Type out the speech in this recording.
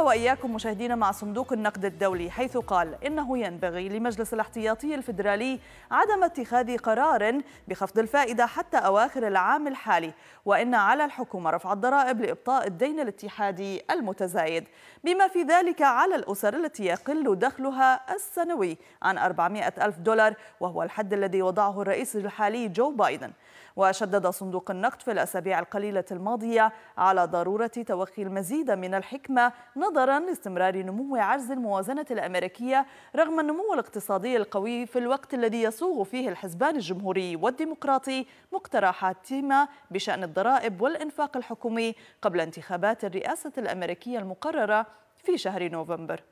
وإياكم مشاهدينا مع صندوق النقد الدولي حيث قال إنه ينبغي لمجلس الاحتياطي الفيدرالي عدم اتخاذ قرار بخفض الفائدة حتى أواخر العام الحالي وإن على الحكومة رفع الضرائب لإبطاء الدين الاتحادي المتزايد بما في ذلك على الأسر التي يقل دخلها السنوي عن 400 ألف دولار وهو الحد الذي وضعه الرئيس الحالي جو بايدن وشدد صندوق النقد في الأسابيع القليلة الماضية على ضرورة توخي المزيد من الحكمة نظر نظرا لاستمرار نمو عجز الموازنة الأمريكية رغم النمو الاقتصادي القوي في الوقت الذي يصوغ فيه الحزبان الجمهوري والديمقراطي مقترحات تيمة بشأن الضرائب والإنفاق الحكومي قبل انتخابات الرئاسة الأمريكية المقررة في شهر نوفمبر